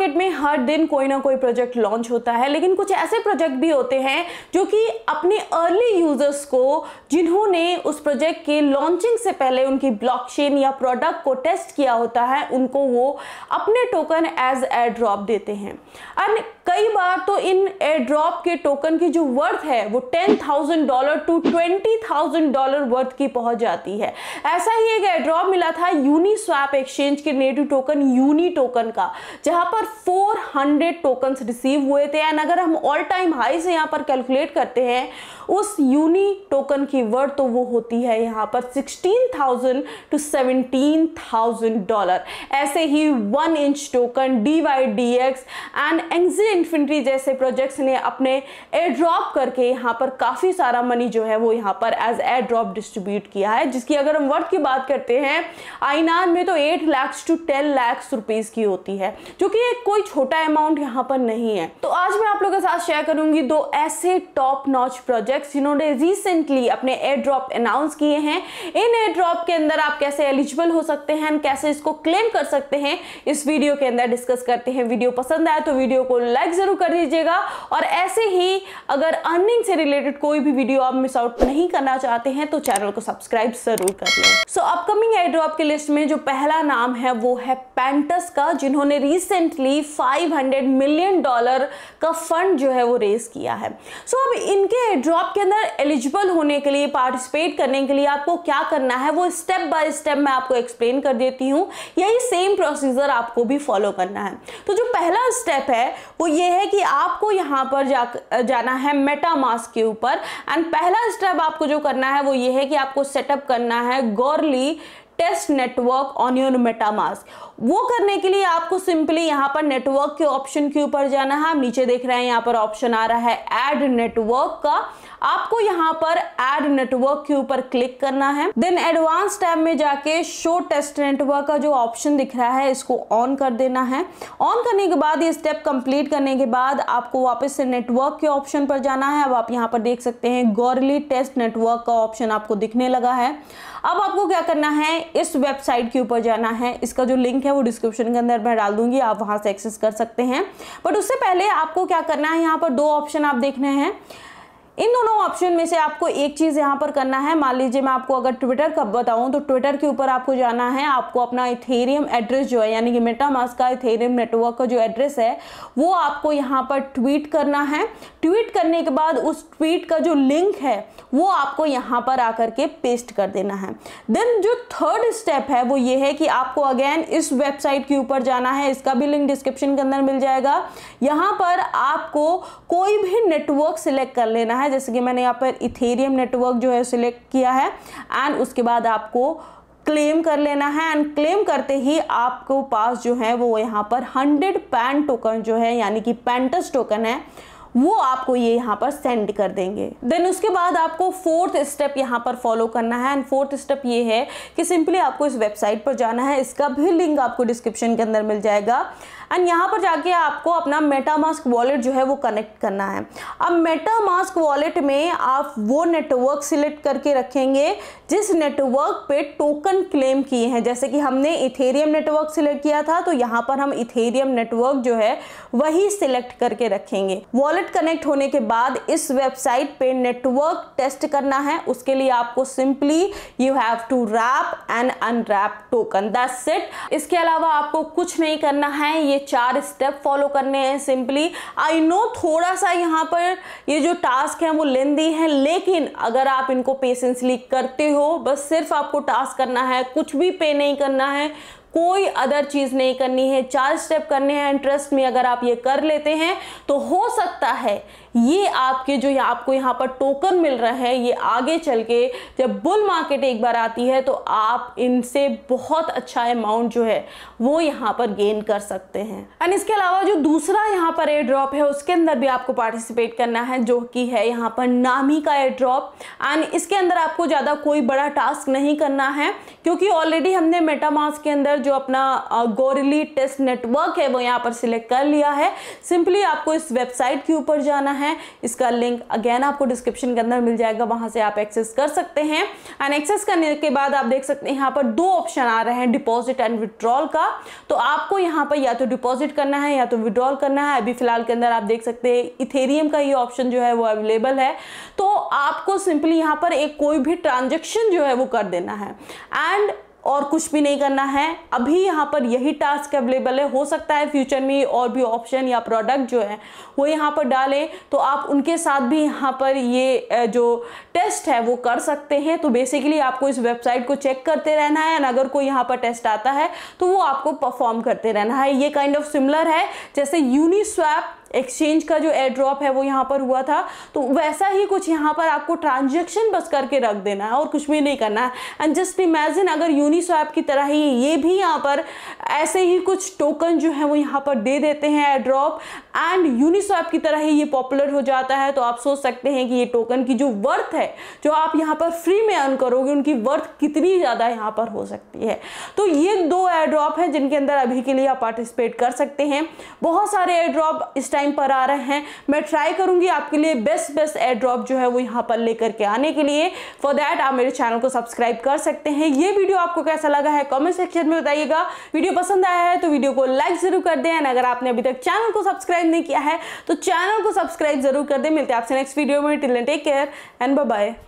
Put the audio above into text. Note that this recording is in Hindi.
मार्केट में हर दिन कोई ना कोई प्रोजेक्ट लॉन्च होता है लेकिन कुछ ऐसे प्रोजेक्ट भी होते हैं जो कि अपने अर्ली यूजर्स को जिन्होंने उस प्रोजेक्ट के लॉन्चिंग से पहले उनकी ब्लॉकचेन या प्रोडक्ट को टेस्ट किया होता है उनको वो अपने टोकन एज एयर ड्रॉप देते हैं एंड कई बार तो इन एयर ड्रॉप के टोकन की जो वर्थ है वो ten thousand dollar to twenty thousand dollar worth की पहुंच जाती है ऐसा ही एक एयर ड्रॉप मिला था यूनी स्वैप एक्सचेंज के नेटिव टोकन यूनी टोकन का जहां पर 400 टोकन्स रिसीव हुए थे एंड अगर हम ऑल टाइम हाई से यहाँ पर कैलकुलेट करते हैं उस यूनी टोकन की वर्थ तो वो होती है यहाँ पर 16,000 टू 17,000 डॉलर ऐसे ही one inch token D Y D X and एंगजी इन्फेंट्री जैसे प्रोजेक्ट्स ने अपने एयर ड्रॉप करके यहाँ पर काफ़ी सारा मनी जो है वो यहाँ पर एज एयर ड्रॉप डिस्ट्रीब्यूट किया है जिसकी अगर हम वर्थ की बात करते हैं आइनान में तो eight lakhs to ten lakhs rupees की होती है जो कि एक कोई छोटा अमाउंट यहाँ पर नहीं है तो आज मैं आप लोगों के साथ शेयर करूंगी दो ऐसे टॉप नॉच प्रोजेक्ट्स जिन्होंने रिसेंटली अपने एयर ड्रॉप अनाउंस किए हैं इन एयर ड्रॉप के अंदर आप कैसे एलिजिबल हो सकते हैं कैसे इसको क्लेम कर सकते हैं इस वीडियो के अंदर डिस्कस करते हैं वीडियो पसंद आए तो वीडियो को लाइक जरूर कर दीजिएगा और ऐसे ही अगर अर्निंग से रिलेटेड कोई भी वीडियो आप मिस आउट नहीं करना चाहते हैं तो चैनल को सब्सक्राइब जरूर कर लें सो अपकमिंग एयर ड्रॉप के लिस्ट में जो पहला नाम है वो है पैंटस का जिन्होंने रिसेंटली करीब 500 मिलियन डॉलर का फंड जो है वो रेस किया है सो so, अब इनके ड्रॉप के अंदर एलिजिबल होने के लिए पार्टिसिपेट करने के लिए आपको क्या करना है वो स्टेप बाय स्टेप मैं आपको एक्सप्लेन कर देती हूँ यही सेम प्रोसीजर आपको भी फॉलो करना है तो जो पहला स्टेप है वो ये है कि आपको यहाँ पर जा जाना है मेटामास्क के ऊपर एंड पहला स्टेप आपको जो करना है वो ये है कि आपको सेटअप करना है Goerli test network on your MetaMask वो करने के लिए आपको सिंपली यहाँ पर नेटवर्क के ऑप्शन के ऊपर जाना है आप नीचे देख रहे हैं यहाँ पर ऑप्शन आ रहा है एड नेटवर्क का आपको यहाँ पर एड नेटवर्क के ऊपर क्लिक करना है देन एडवांस टैब में जाके शो टेस्ट नेटवर्क का जो ऑप्शन दिख रहा है इसको ऑन कर देना है ऑन करने के बाद ये स्टेप कंप्लीट करने के बाद आपको वापस से नेटवर्क के ऑप्शन पर जाना है अब आप यहाँ पर देख सकते हैं गौरली टेस्ट नेटवर्क का ऑप्शन आपको दिखने लगा है अब आपको क्या करना है इस वेबसाइट के ऊपर जाना है इसका जो लिंक है वो डिस्क्रिप्शन के अंदर मैं डाल दूंगी आप वहां से एक्सेस कर सकते हैं बट उससे पहले आपको क्या करना है यहाँ पर दो ऑप्शन आप देखने हैं इन दोनों ऑप्शन में से आपको एक चीज़ यहाँ पर करना है मान लीजिए मैं आपको अगर ट्विटर का बताऊँ तो ट्विटर के ऊपर आपको जाना है आपको अपना इथेरियम एड्रेस जो है यानी कि मेटामास का इथेरियम नेटवर्क का जो एड्रेस है वो आपको यहाँ पर ट्वीट करना है ट्वीट करने के बाद उस ट्वीट का जो लिंक है वो आपको यहाँ पर आकर के पेस्ट कर देना है देन जो थर्ड स्टेप है वो ये है कि आपको अगेन इस वेबसाइट के ऊपर जाना है इसका भी लिंक डिस्क्रिप्शन के अंदर मिल जाएगा यहाँ पर आपको कोई भी नेटवर्क सिलेक्ट कर लेना है है जैसे कि मैंने यहाँ पर इथेरियम नेटवर्क जो है सिलेक्ट किया है एंड उसके बाद आपको क्लेम कर लेना है एंड क्लेम करते ही आपको पास जो है वो यहाँ पर हंड्रेड पैन टोकन जो है यानी कि पैंटस टोकन है वो आपको ये यहाँ पर सेंड कर देंगे देन उसके बाद आपको फोर्थ स्टेप यहाँ पर फॉलो करना है एंड फोर्थ स्टेप ये है कि सिंपली आपको इस वेबसाइट पर जाना है इसका भी लिंक आपको डिस्क्रिप्शन के अंदर मिल जाएगा एंड यहाँ पर जाके आपको अपना मेटामास्क वॉलेट जो है वो कनेक्ट करना है अब मेटामास्क वॉलेट में आप वो नेटवर्क सिलेक्ट करके रखेंगे जिस नेटवर्क पे टोकन क्लेम किए हैं जैसे कि हमने इथेरियम नेटवर्क सिलेक्ट किया था तो यहाँ पर हम इथेरियम नेटवर्क जो है वही सिलेक्ट करके रखेंगे वॉलेट कनेक्ट होने के बाद इस वेबसाइट पे नेटवर्क टेस्ट करना है उसके लिए आपको simply you have to wrap and unwrap token that's it इसके अलावा आपको कुछ नहीं करना है ये चार स्टेप फॉलो करने हैं सिंपली आई नो थोड़ा सा यहाँ पर ये जो टास्क है वो लेंदी है लेकिन अगर आप इनको पेशेंसली करते हो बस सिर्फ आपको टास्क करना है कुछ भी पे नहीं करना है कोई अदर चीज़ नहीं करनी है चार स्टेप करने हैं इंटरेस्ट में अगर आप ये कर लेते हैं तो हो सकता है ये आपके जो यहाँ आपको यहाँ पर टोकन मिल रहा है ये आगे चल के जब बुल मार्केट एक बार आती है तो आप इनसे बहुत अच्छा अमाउंट जो है वो यहाँ पर गेन कर सकते हैं एंड इसके अलावा जो दूसरा यहाँ पर एयर ड्रॉप है उसके अंदर भी आपको पार्टिसिपेट करना है जो कि है यहाँ पर नामी का एयर ड्रॉप एंड इसके अंदर आपको ज़्यादा कोई बड़ा टास्क नहीं करना है क्योंकि ऑलरेडी हमने मेटामास के अंदर जो अपना गोरिली टेस्ट नेटवर्क है वो यहाँ पर सिलेक्ट कर लिया है सिंपली आपको इस वेबसाइट के ऊपर जाना है है इसका लिंक अगेन आपको डिस्क्रिप्शन के अंदर मिल जाएगा वहां से आप एक्सेस कर सकते हैं एंड एक्सेस करने के बाद आप देख सकते हैं यहाँ पर दो ऑप्शन आ रहे हैं डिपॉजिट एंड विड्रॉल का तो आपको यहाँ पर या तो डिपॉजिट करना है या तो विड्रॉल करना है अभी फिलहाल के अंदर आप देख सकते हैं इथेरियम का ये ऑप्शन जो है वो अवेलेबल है तो आपको सिंपली यहाँ पर एक कोई भी ट्रांजेक्शन जो है वो कर देना है एंड और कुछ भी नहीं करना है अभी यहाँ पर यही टास्क अवेलेबल है हो सकता है फ्यूचर में और भी ऑप्शन या प्रोडक्ट जो है वो यहाँ पर डालें तो आप उनके साथ भी यहाँ पर ये जो टेस्ट है वो कर सकते हैं तो बेसिकली आपको इस वेबसाइट को चेक करते रहना है एंड अगर कोई यहाँ पर टेस्ट आता है तो वो आपको परफॉर्म करते रहना है ये काइंड ऑफ सिमिलर है जैसे यूनिस्वैप एक्सचेंज का जो एयर ड्रॉप है वो यहाँ पर हुआ था तो वैसा ही कुछ यहाँ पर आपको ट्रांजेक्शन बस करके रख देना है और कुछ भी नहीं करना है एंड जस्ट इमेजिन अगर यूनिस्वैप की तरह ही ये भी यहाँ पर ऐसे ही कुछ टोकन जो है वो यहाँ पर दे देते हैं एयर ड्रॉप एंड यूनिस्वैप की तरह ही ये पॉपुलर हो जाता है तो आप सोच सकते हैं कि ये टोकन की जो वर्थ है जो आप यहाँ पर फ्री में अर्न करोगे उनकी वर्थ कितनी ज़्यादा यहाँ पर हो सकती है तो ये दो एयर ड्रॉप हैं जिनके अंदर अभी के लिए आप पार्टिसिपेट कर सकते हैं बहुत सारे एयर ड्रॉप इस टाइम टाइम पर आ रहे हैं मैं ट्राई करूंगी आपके लिए बेस्ट बेस्ट एयर ड्रॉप जो है वो यहाँ पर लेकर के आने के लिए फॉर दैट आप मेरे चैनल को सब्सक्राइब कर सकते हैं ये वीडियो आपको कैसा लगा है कॉमेंट सेक्शन में बताइएगा वीडियो पसंद आया है तो वीडियो को लाइक जरूर कर दें अगर आपने अभी तक चैनल को सब्सक्राइब नहीं किया है तो चैनल को सब्सक्राइब जरूर कर दें मिलते हैं आपसे नेक्स्ट वीडियो में till take care and bye